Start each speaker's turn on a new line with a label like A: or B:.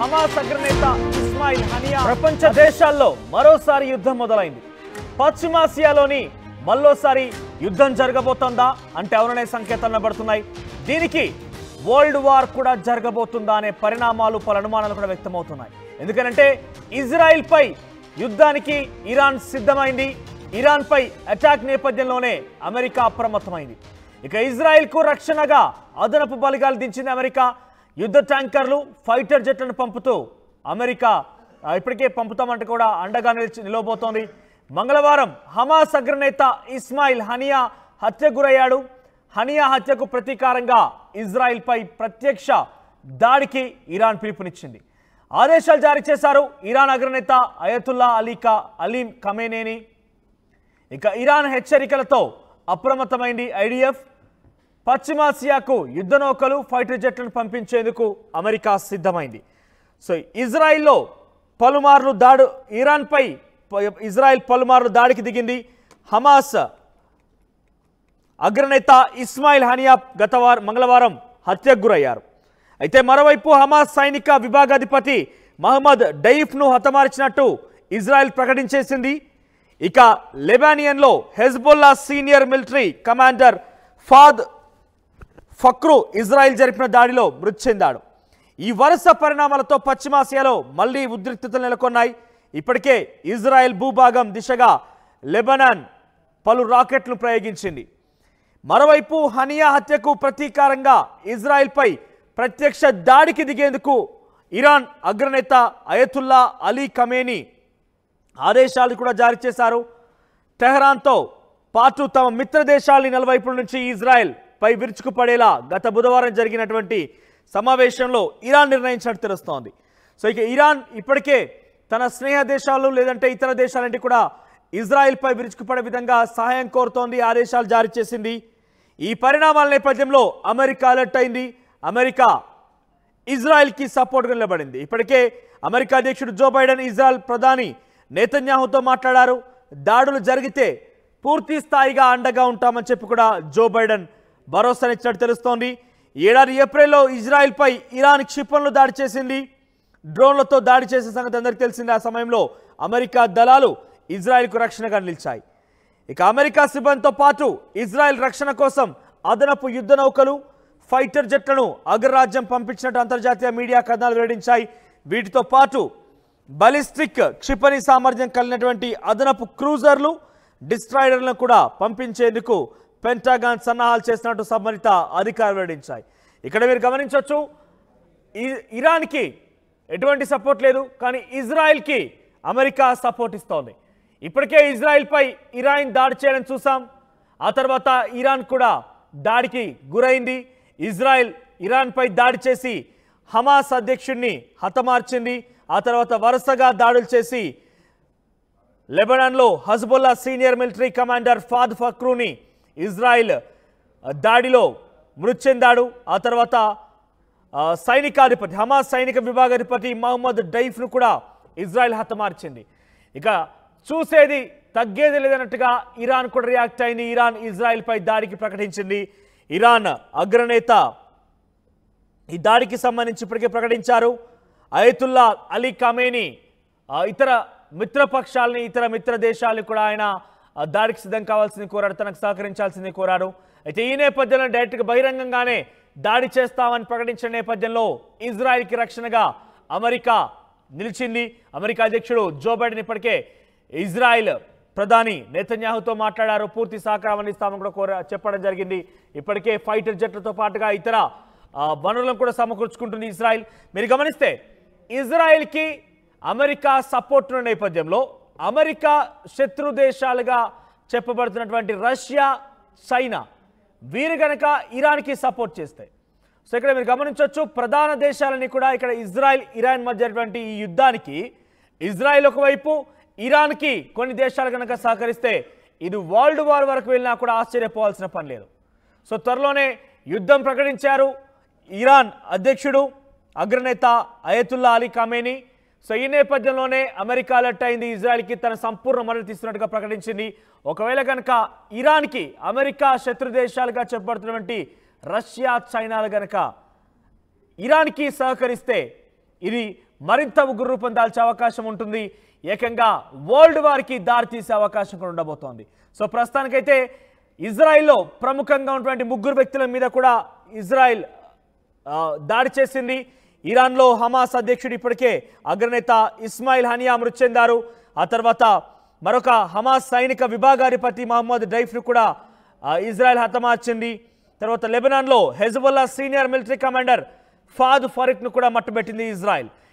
A: Hamas అగ్రనేత ఇస్మాయిల్ హనియా ప్రపంచ దేశాల్లో మరోసారి యుద్ధం మొదలైంది పశ్చిమాసియాలోని మళ్ళోసారి యుద్ధం జరగబోతుందా అంటే అవుననే సంకేతం నబడుతున్నాయి దీనికి వరల్డ్ వార్ కూడా జరగబోతుందా అనే పరిణామాలు పలు అనుమానాలు కూడా వ్యక్తమవుతున్నాయి ఎందుకంటే ఇజ్రాయిల్పై యుద్ధానికి ఇరాన్ సిద్ధమైంది ఇరాన్పై అటాక్ నేపథ్యంలోనే అమెరికా అప్రమత్తమైంది ఇక కు రక్షణగా అదనపు బలిగాలు దించింది అమెరికా యుద్ధ ట్యాంకర్లు ఫైటర్ జెట్లను పంపుతూ అమెరికా ఇప్పటికే పంపుతామంటే కూడా అండగా నిలిచి నిలవబోతోంది మంగళవారం హమాస్ అగ్రనేత ఇస్మాయిల్ హనియా హత్య గురయ్యాడు హనియా హత్యకు ప్రతీకారంగా ఇజ్రాయిల్పై ప్రత్యక్ష దాడికి ఇరాన్ పిలుపునిచ్చింది ఆదేశాలు జారీ చేశారు ఇరాన్ అగ్రనేత అయతుల్లా అలీకా అలీం ఖమేనేని ఇక ఇరాన్ హెచ్చరికలతో అప్రమత్తమైంది ఐడిఎఫ్ పశ్చిమాసియాకు యుద్ధ నౌకలు ఫైటర్ జెట్లను పంపించేందుకు అమెరికా సిద్ధమైంది సో ఇజ్రాయిల్లో పలుమార్లు దాడు ఇరాన్పై ఇజ్రాయిల్ పలుమార్లు దాడికి దిగింది హమాస్ అగ్రనేత ఇస్మాయిల్ హనియా గత మంగళవారం హత్యకు గురయ్యారు అయితే మరోవైపు హమాస్ సైనిక విభాగాధిపతి మహమ్మద్ డయీఫ్ను హతమార్చినట్టు ఇజ్రాయెల్ ప్రకటించేసింది ఇక లెబానియన్లో Hezbollah senior military commander Fuad ఫక్రు ఇజ్రాయెల్ జరిపిన దాడిలో మృతి చెందాడు ఈ వరుస పరిణామాలతో పశ్చిమాసియాలో మళ్లీ ఉద్రిక్తతలు నెలకొన్నాయి ఇప్పటికే ఇజ్రాయెల్ భూభాగం దిశగా లెబనాన్ పలు రాకెట్లు ప్రయోగించింది మరోవైపు హనియా హత్యకు ప్రతీకారంగా ఇజ్రాయెల్పై ప్రత్యక్ష దాడికి దిగేందుకు ఇరాన్ అగ్రనేత అయతుల్లా అలీ ఖమేని ఆదేశాలు కూడా జారీ చేశారు తెహరాన్తో పాటు తమ మిత్ర దేశాలని నలువైపుల నుంచి ఇజ్రాయెల్ పై విరుచుకుపడేలా గత బుధవారం జరిగినటువంటి సమావేశంలో ఇరాన్ నిర్ణయించినట్టు తెలుస్తోంది సో ఇక ఇరాన్ ఇప్పటికే తన స్నేహ దేశాలు లేదంటే ఇతర దేశాలంటే కూడా విరుచుకు విరుచుకుపడే విధంగా సహాయం కోరుతోంది ఆదేశాలు జారీ చేసింది ఈ పరిణామాల నేపథ్యంలో అమెరికా అలర్ట్ అయింది అమెరికా ఇజ్రాయెల్కి సపోర్ట్గా నిలబడింది ఇప్పటికే అమెరికా అధ్యక్షుడు జో బైడెన్ ఇజ్రాయెల్ ప్రధాని నేతన్యాహుతో మాట్లాడారు దాడులు జరిగితే పూర్తి స్థాయిగా అండగా ఉంటామని చెప్పి కూడా జో బైడెన్ భరోసానిచ్చినట్టు తెలుస్తోంది ఏడాది ఏప్రిల్లో ఇజ్రాయిల్పై ఇరాన్ క్షిపణులు దాడి చేసింది డ్రోన్లతో దాడి చేసిన సంగతి అందరికీ తెలిసింది ఆ సమయంలో అమెరికా దళాలు ఇజ్రాయిల్కు రక్షణగా నిలిచాయి ఇక అమెరికా సిబ్బందితో పాటు ఇజ్రాయెల్ రక్షణ కోసం అదనపు యుద్ధ నౌకలు ఫైటర్ జెట్లను అగ్రరాజ్యం పంపించినట్టు అంతర్జాతీయ మీడియా కథనాలు వెల్లడించాయి వీటితో పాటు బలిస్టిక్ క్షిపణి సామర్థ్యం కలిగినటువంటి అదనపు క్రూజర్లు డిస్ట్రాయిడర్లను కూడా పంపించేందుకు పెంటాగాన్ సన్నాహాలు చేసినట్టు సంబంధిత అధికారులు వెల్లడించాయి ఇక్కడ మీరు గమనించవచ్చు ఇరాన్కి ఎటువంటి సపోర్ట్ లేదు కానీ ఇజ్రాయెల్కి అమెరికా సపోర్ట్ ఇస్తోంది ఇప్పటికే ఇజ్రాయెల్పై ఇరాన్ దాడి చేయడం చూసాం ఆ తర్వాత ఇరాన్ కూడా దాడికి గురైంది ఇజ్రాయెల్ ఇరాన్పై దాడి చేసి హమాస్ అధ్యక్షుడిని హతమార్చింది ఆ తర్వాత వరుసగా దాడులు చేసి లెబనాన్లో Hezbollah senior military commander Fuad ఫక్రూని ఇజ్రాయిల్ దాడిలో మృతి చెందాడు ఆ తర్వాత సైనికాధిపతి హమాస్ సైనిక విభాగాధిపతి మహమ్మద్ డైఫ్ను కూడా ఇజ్రాయెల్ హతమార్చింది ఇక చూసేది తగ్గేది లేదన్నట్టుగా ఇరాన్ కూడా రియాక్ట్ అయింది ఇరాన్ ఇజ్రాయిల్పై దాడికి ప్రకటించింది ఇరాన్ అగ్రనేత ఈ దాడికి సంబంధించి ఇప్పటికే ప్రకటించారు అయతుల్లా అలీ కమేని ఇతర మిత్రపక్షాలని ఇతర మిత్ర దేశాలని కూడా ఆయన దాడికి సిద్ధం కావాల్సింది కోరాడు తనకు సహకరించాల్సింది కోరాడు అయితే ఈ నేపథ్యంలో డైరెక్ట్గా బహిరంగంగానే దాడి చేస్తామని ప్రకటించిన నేపథ్యంలో ఇజ్రాయెల్కి రక్షణగా అమెరికా నిలిచింది అమెరికా అధ్యక్షుడు జో బైడెన్ ఇప్పటికే ఇజ్రాయెల్ ప్రధాని నేతన్యాహుతో మాట్లాడారు పూర్తి సహకారం అందిస్తామని కూడా కోర చెప్పడం జరిగింది ఇప్పటికే ఫైటర్ జెట్లతో పాటుగా ఇతర వనరులను కూడా సమకూర్చుకుంటుంది ఇజ్రాయెల్ మీరు గమనిస్తే ఇజ్రాయెల్కి అమెరికా సపోర్ట్ ఉన్న నేపథ్యంలో అమెరికా శత్రు దేశాలుగా చెప్పబడుతున్నటువంటి రష్యా చైనా వీరు గనక ఇరాన్కి సపోర్ట్ చేస్తాయి సో ఇక్కడ మీరు గమనించవచ్చు ప్రధాన దేశాలని కూడా ఇక్కడ ఇజ్రాయెల్ ఇరాన్ మధ్యటువంటి ఈ యుద్ధానికి ఇజ్రాయెల్ ఒకవైపు ఇరాన్కి కొన్ని దేశాలు కనుక సహకరిస్తే ఇది వరల్డ్ వార్ వరకు వెళ్ళినా కూడా ఆశ్చర్యపోవాల్సిన పని లేదు సో త్వరలోనే యుద్ధం ప్రకటించారు ఇరాన్ అధ్యక్షుడు అగ్రనేత అయతుల్లా అలీ ఖామేని సో ఈ నేపథ్యంలోనే అమెరికా అలర్ట్ అయింది ఇజ్రాయెల్కి తన సంపూర్ణ మద్దతు ఇస్తున్నట్టుగా ప్రకటించింది ఒకవేళ కనుక ఇరాన్కి అమెరికా శత్రు దేశాలుగా చెప్పబడుతున్నటువంటి రష్యా చైనాలు కనుక ఇరాన్కి సహకరిస్తే ఇది మరింత ఉగ్రరూపం దాల్చే అవకాశం ఉంటుంది ఏకంగా వరల్డ్ వార్కి దారితీసే అవకాశం కూడా ఉండబోతోంది సో ప్రస్తుతానికైతే ఇజ్రాయిల్లో ప్రముఖంగా ఉన్నటువంటి ముగ్గురు వ్యక్తుల మీద కూడా ఇజ్రాయిల్ దాడి చేసింది ఇరాన్లో హమాస్ అధ్యక్షుడు ఇప్పటికే అగ్రనేత ఇస్మాయిల్ హనియా మృతి చెందారు ఆ తర్వాత మరొక హమాస్ సైనిక విభాగాధిపతి మహమ్మద్ డైఫ్ను కూడా ఇజ్రాయెల్ హతమార్చింది తర్వాత లెబనాన్లో Hezbollah senior military commander Fuad ఫరీక్ను కూడా మట్టుబెట్టింది ఇజ్రాయెల్